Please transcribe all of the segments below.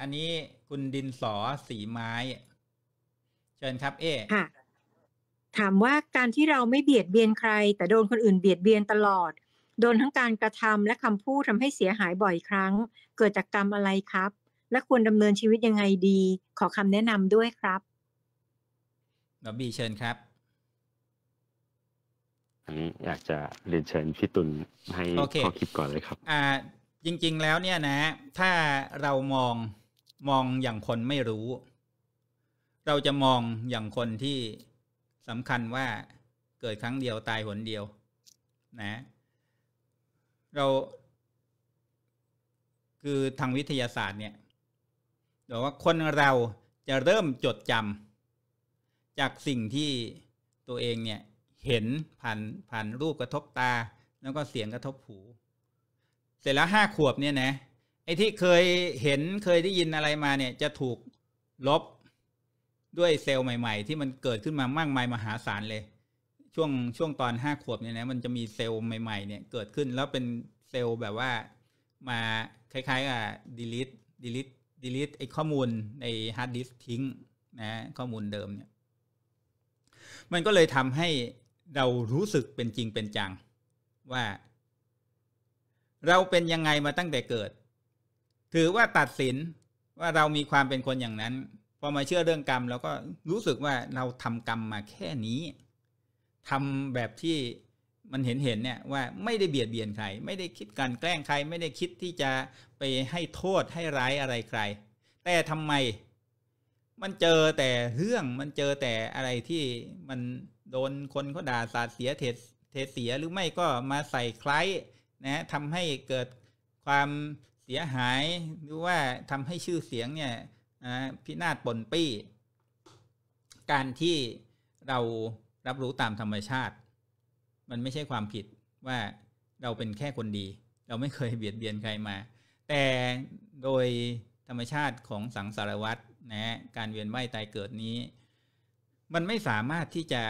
อันนี้คุณดินสอสีไม้ เชิญครับ เอ๊ค่ะ ถามว่าการที่เราไม่เบียดเบียนใคร แต่โดนคนอื่นเบียดเบียนตลอด โดนทั้งการกระทำและคำพูดทำให้เสียหายบ่อยครั้ง เกิดจากกรรมอะไรครับ และควรดำเนินชีวิตยังไงดี ขอคำแนะนำด้วยครับดอบบี้เชิญครับอันนี้อยากจะเรียนเชิญพี่ตุลให้ข้อคิดก่อนเลยครับอ่าจริง ๆ แล้วเนี่ยนะ ถ้าเรามองมองอย่างคนไม่รู้ เราจะมองอย่างคนที่สำคัญว่าเกิดครั้งเดียวตายหนเดียวนะ เรา คือทางวิทยาศาสตร์เนี่ยบอกว่าคนเราจะเริ่มจดจำจากสิ่งที่ตัวเองเนี่ยเห็นผ่านผ่านรูปกระทบตา แล้วก็เสียงกระทบหูเสร็จแล้วห้าขวบเนี่ยนะไอ้ที่เคยเห็นเคยได้ยินอะไรมาเนี่ย จะถูกลบด้วยเซลล์ใหม่ ๆ ที่มันเกิดขึ้นมามากมายมหาศาลเลย ช่วงช่วงตอนห้าขวบเนี่ยนะมันจะมีเซลล์ใหม่ๆ เนี่ยเกิดขึ้นแล้วเป็นเซลล์แบบว่ามาคล้ายๆกับดีลิทดีลิทดีลิทไอ้ข้อมูลในฮาร์ดดิสทิ้งนะ ข้อมูลเดิมเนี่ย มันก็เลยทำให้เรารู้สึกเป็นจริงเป็นจังว่าเราเป็นยังไงมาตั้งแต่เกิด ถือว่าตัดสินว่าเรามีความเป็นคนอย่างนั้น พอมาเชื่อเรื่องกรรมเราก็รู้สึกว่าเราทำกรรมมาแค่นี้ ทำแบบที่มันเห็นเห็นเนี่ยว่าไม่ได้เบียดเบียนใครไม่ได้คิดการแกล้งใคร ไม่ได้คิดที่จะไปให้โทษให้ร้ายอะไรใคร แต่ทำไม มันเจอแต่เรื่องมันเจอแต่อะไรที่มันโดนคนเขาด่าสาดเสียเทศเทเสียหรือไม่ก็มาใส่ใครนะทำให้เกิดความเสียหายหรือว่าทำให้ชื่อเสียงเนี่ยพินาศปนปี้ การที่เรารับรู้ตามธรรมชาติ มันไม่ใช่ความผิดว่าเราเป็นแค่คนดี เราไม่เคยเบียดเบียนใครมา แต่โดยธรรมชาติของสังสารวัตรนะการเวียนว่ายตายเกิดนี้ มันไม่สามารถที่จะ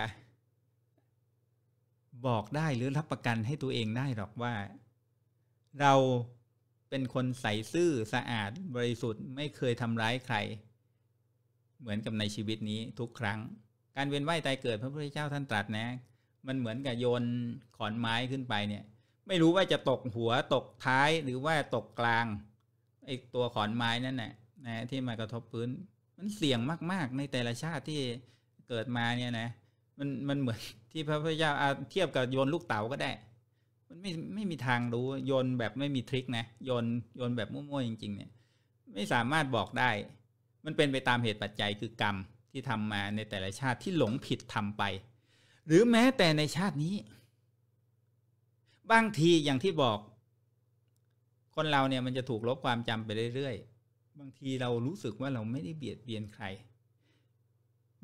บอกได้หรือรับประกันให้ตัวเองได้หรอกว่าเราเป็นคนใสซื่อสะอาดบริสุทธิ์ไม่เคยทำร้ายใคร เหมือนกับในชีวิตนี้ทุกครั้ง การเวียนว่ายตายเกิดพระพุทธเจ้าท่านตรัสนะ มันเหมือนกับโยนขอนไม้ขึ้นไปเนี่ย ไม่รู้ว่าจะตกหัวตกท้ายหรือว่าตกกลางไอตัวขอนไม้นั่นแหละนะ ที่มากระทบพื้น มันเสี่ยงมาก ๆในแต่ละชาติที่เกิดมาเนี่ยนะ มันมันเหมือนที่พระพุทธเจ้าเทียบกับโยนลูกเต๋าก็ได้มันไม่ไม่มีทางรู้โยนแบบไม่มีทริคนะโยนโยนแบบมั่วๆจริง ๆ เนี่ย ไม่สามารถบอกได้ มันเป็นไปตามเหตุปัจจัยคือกรรมที่ทำมาในแต่ละชาติที่หลงผิดทำไป หรือแม้แต่ในชาตินี้ บางทีอย่างที่บอก คนเราเนี่ยมันจะถูกลบความจำไปเรื่อยๆ บางทีเรารู้สึกว่าเราไม่ได้เบียดเบียนใคร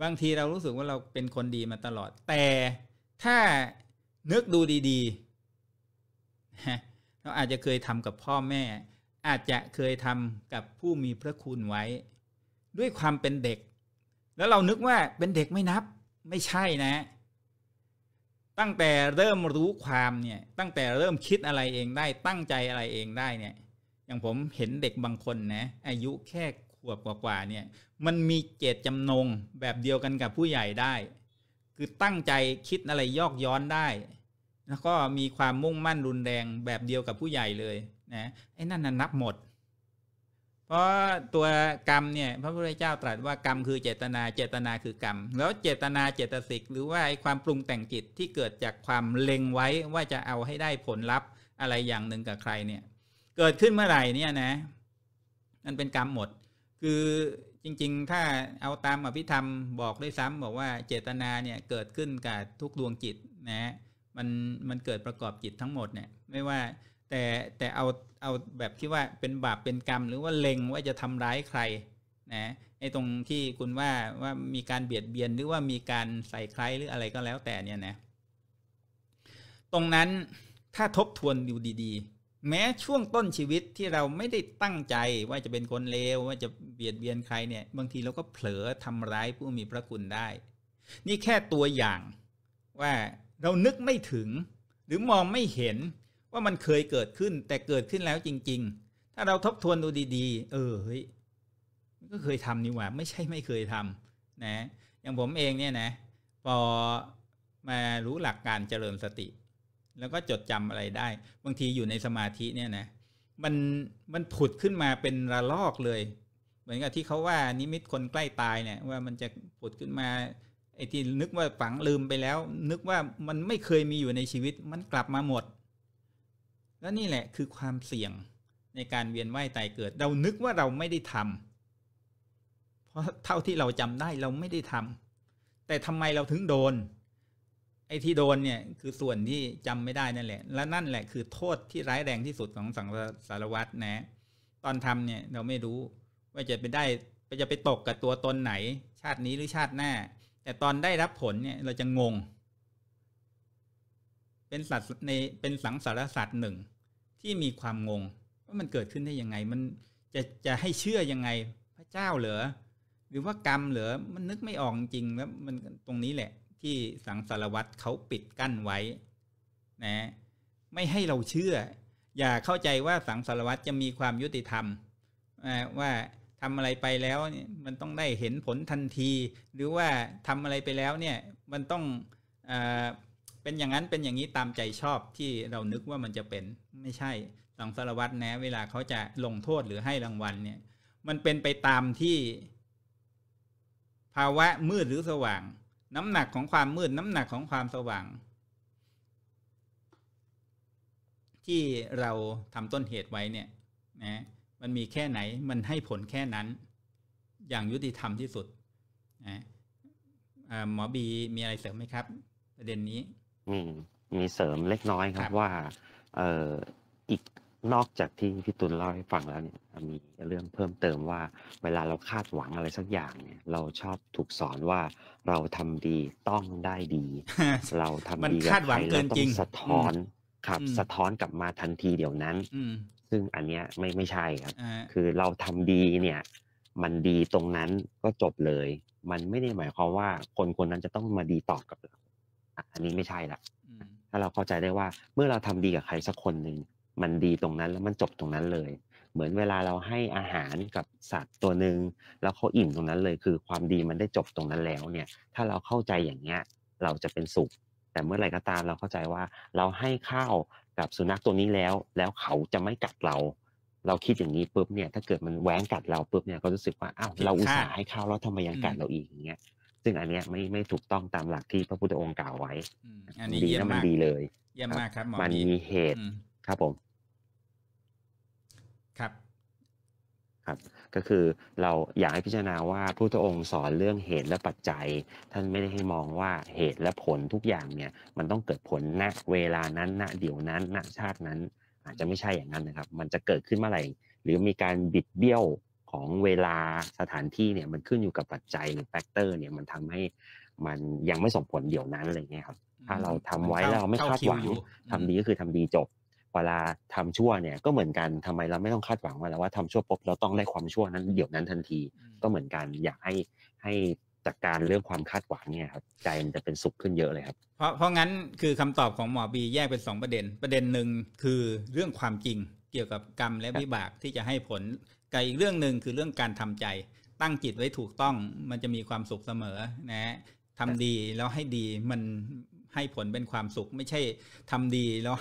บางทีเรารู้สึกว่าเราเป็นคนดีมาตลอด แต่ถ้านึกดูดี ๆเราอาจจะเคยทำกับพ่อแม่ อาจจะเคยทำกับผู้มีพระคุณไว้ ด้วยความเป็นเด็ก แล้วเรานึกว่าเป็นเด็กไม่นับ ไม่ใช่นะ ตั้งแต่เริ่มรู้ความเนี่ยตั้งแต่เริ่มคิดอะไรเองได้ตั้งใจอะไรเองได้เนี่ยอย่างผมเห็นเด็กบางคนนะอายุแค่ขวบกว่าๆเนี่ยมันมีเจตจำนงแบบเดียวกันกับผู้ใหญ่ได้ คือตั้งใจคิดอะไรยอกย้อนได้แล้วก็มีความมุ่งมั่นรุนแรงแบบเดียวกับผู้ใหญ่เลยนะไอ้นั่นน่ะนับหมด เพราะตัวกรรมเนี่ยพระพุทธเจ้าตรัสว่ากรรมคือเจตนาเจตนาคือกรรมแล้วเจตนาเจตสิกหรือว่าไอ้ความปรุงแต่งจิตที่เกิดจากความเล็งไว้ว่าจะเอาให้ได้ผลลัพธ์อะไรอย่างหนึ่งกับใครเนี่ย เกิดขึ้นเมื่อไหร่เนี่ยนะ มันเป็นกรรมหมด คือจริง ๆ ถ้าเอาตามอภิธรรมบอกด้วยซ้ำบอกว่าเจตนาเนี่ยเกิดขึ้นกับทุกดวงจิตนะมันมันเกิดประกอบจิตทั้งหมดเนี่ย ไม่ว่าแต่แต่เอาเอาแบบที่ว่าเป็นบาปเป็นกรรม หรือว่าเล็งว่าจะทำร้ายใครนะไอ้ตรงที่คุณว่าว่ามีการเบียดเบียนหรือว่ามีการใส่ใครหรืออะไรก็แล้ว แต่เนี่ยนะตรงนั้นถ้าทบทวนอยู่ดีๆ แม้ช่วงต้นชีวิตที่เราไม่ได้ตั้งใจ ว่าจะเป็นคนเลวว่าจะเบียดเบียนใครเนี่ย บางทีเราก็เผลอทำร้ายผู้มีพระคุณได้ นี่แค่ตัวอย่างว่าเรานึกไม่ถึง หรือมองไม่เห็นว่ามันเคยเกิดขึ้น แต่เกิดขึ้นแล้วจริง ๆ ถ้าเราทบทวนดูดี ๆ เออเฮ้ยก็เคยทำนี่หว่า ไม่ใช่ไม่เคยทำนะอย่างผมเองเนี่ยนะ พอมารู้หลักการเจริญสติ แล้วก็จดจำอะไรได้ บางทีอยู่ในสมาธิเนี่ยนะ มันมันผุดขึ้นมาเป็นระลอกเลย เหมือนกับที่เขาว่านิมิตคนใกล้ตายเนี่ย ว่ามันจะผุดขึ้นมาไอ้ที่นึกว่าฝังลืมไปแล้ว นึกว่ามันไม่เคยมีอยู่ในชีวิตมันกลับมาหมด แล้วนี่แหละคือความเสี่ยงในการเวียนว่ายตายเกิด เรานึกว่าเราไม่ได้ทำเพราะเท่าที่เราจำได้เราไม่ได้ทำแต่ทำไมเราถึงโดน ไอ้ที่โดนเนี่ยคือส่วนที่จำไม่ได้นั่นแหละ และนั่นแหละคือโทษที่ร้ายแรงที่สุดของสังสารวัตรนะ ตอนทำเนี่ย เราไม่รู้ ว่าจะไปได้จะไปตกกับตัวตนไหน ชาตินี้หรือชาติหน้าแต่ตอนได้รับผลเนี่ยเราจะงง เป็นสัตว์ในเป็นสังสารสัตร์หนึ่ง ที่มีความงง ว่ามันเกิดขึ้นได้ยังไง มันจะจะให้เชื่อยังไง พระเจ้าเหรอหรือว่ากรรมเหรอมันนึกไม่ออกจริงแล้วมันตรงนี้แหละ ที่สังสารวัตรเขาปิดกั้นไว้ นะ ไม่ให้เราเชื่อ อย่าเข้าใจว่าสังสารวัตรจะมีความยุติธรรมว่าทำอะไรไปแล้วเนี่ยมันต้องได้เห็นผลทันที หรือว่าทำอะไรไปแล้ว เนี่ยมันต้องอเป็นอย่างนั้นเป็นอย่างนี้ตามใจชอบที่เรานึกว่ามันจะเป็น ไม่ใช่สังสารวัตรนะ เวลาเขาจะลงโทษหรือให้รางวัล เนี่ย มันเป็นไปตามที่ ภาวะมืดหรือสว่าง น้ำหนักของความมืดน้ำหนักของความสว่าง ที่เราทำต้นเหตุไว้เนี่ยนะมันมีแค่ไหน มันให้ผลแค่นั้น อย่างยุติธรรมที่สุดนะหมอบีมีอะไรเสริมไหมครับ ประเด็นนี้ มีมีเสริมเล็กน้อยครับรบว่าเอออีกนอกจากที่พี่ตุลเล่าให้ฟังแล้วเนี่ย มีเรื่องเพิ่มเติมว่า เวลาเราคาดหวังอะไรสักอย่างเนี่ย เราชอบถูกสอนว่าเราทำดีต้องได้ดี เราทำดีกับใครเราต้องสะท้อน ครับ สะท้อนกลับมาทันทีเดี๋ยวนั้นซึ่งอันเนี้ยไม่ไม่ใช่ครับ คือเราทำดีเนี่ย มันดีตรงนั้นก็จบเลย มันไม่ได้หมายความว่าคนคนนั้นจะต้องมาดีตอบกับเราอันนี้ไม่ใช่ละถ้าเราเข้าใจได้ว่า เมื่อเราทำดีกับใครสักคนหนึ่งมันดีตรงนั้นแล้วมันจบตรงนั้นเลย เหมือนเวลาเราให้อาหารกับสัตว์ตัวหนึ่งแล้วเขาอิ่มตรงนั้นเลยคือความดีมันได้จบตรงนั้นแล้วเนี่ย ถ้าเราเข้าใจอย่างเงี้ย เราจะเป็นสุขแต่เมื่อไหร่ก็ตามเราเข้าใจว่า เราให้ข้าวกับสุนัขตัวนี้แล้ว แล้วเขาจะไม่กัดเรา เราคิดอย่างนี้ปุ๊บเนี่ยถ้าเกิดมันแหวงกัดเราปุ๊บเนี่ยก็รู้สึกว่าอ้าวเราอุตส่าห์ให้ข้าวแล้วทำไมยังกัดเราอีกอย่างเงี้ย ซึ่งอันเนี้ยไม่ไม่ถูกต้องตามหลักที่พระพุทธองค์กล่าวไว้อันนี้ดีนะมันดีเลยเยี่ยมมากครับมันมีเหตุครับผมครับก็คือเราอยากให้พิจารณาว่าพระพุทธองค์สอนเรื่องเหตุและปัจจัย ท่านไม่ได้ให้มองว่าเหตุและผลทุกอย่างเนี่ยมันต้องเกิดผลณเวลานั้นณเดี๋ยวนั้นณชาตินั้นอาจจะไม่ใช่อย่างนั้นนะครับ มันจะเกิดขึ้นเมื่อไหร่ หรือมีการบิดเบี้ยวของเวลาสถานที่เนี่ยมันขึ้นอยู่กับปัจจัยหรือแฟกเตอร์เนี่ยมันทำให้มันยังไม่ส่งผลเดี๋ยวนั้นอะไรเงี้ยครับถ้าเราทำไว้แล้วไม่คาดหวังทำดีก็คือทำดีจบเวลาทำชั่วเนี่ยก็เหมือนกันทำไมเราไม่ต้องคาดหวังว่าแล้วว่าทำชั่วปุ๊บเราต้องได้ความชั่วนั้นเดี๋ยวนั้นทันทีก็เหมือนกันอยากให้ให้จัดการเรื่องความคาดหวังเนี่ยครับใจมันจะเป็นสุขขึ้นเยอะเลยครับเพราะเพราะงั้นคือคำตอบของหมอบีแยกเป็น 2 ประเด็นประเด็นหนึ่งคือเรื่องความจริง เกี่ยวกับกรรมและวิบากที่จะให้ผลกับอีกเรื่องหนึ่งคือเรื่องการทำใจตั้งจิตไว้ถูกต้องมันจะมีความสุขเสมอนะทำดีแล้วให้ดีมันให้ผลเป็นความสุข ไม่ใช่ทำดีแล้ว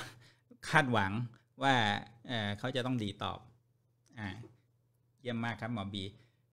คาดหวังว่า เขาจะต้องดีตอบอ่าเยี่ยมมากครับ หมอบี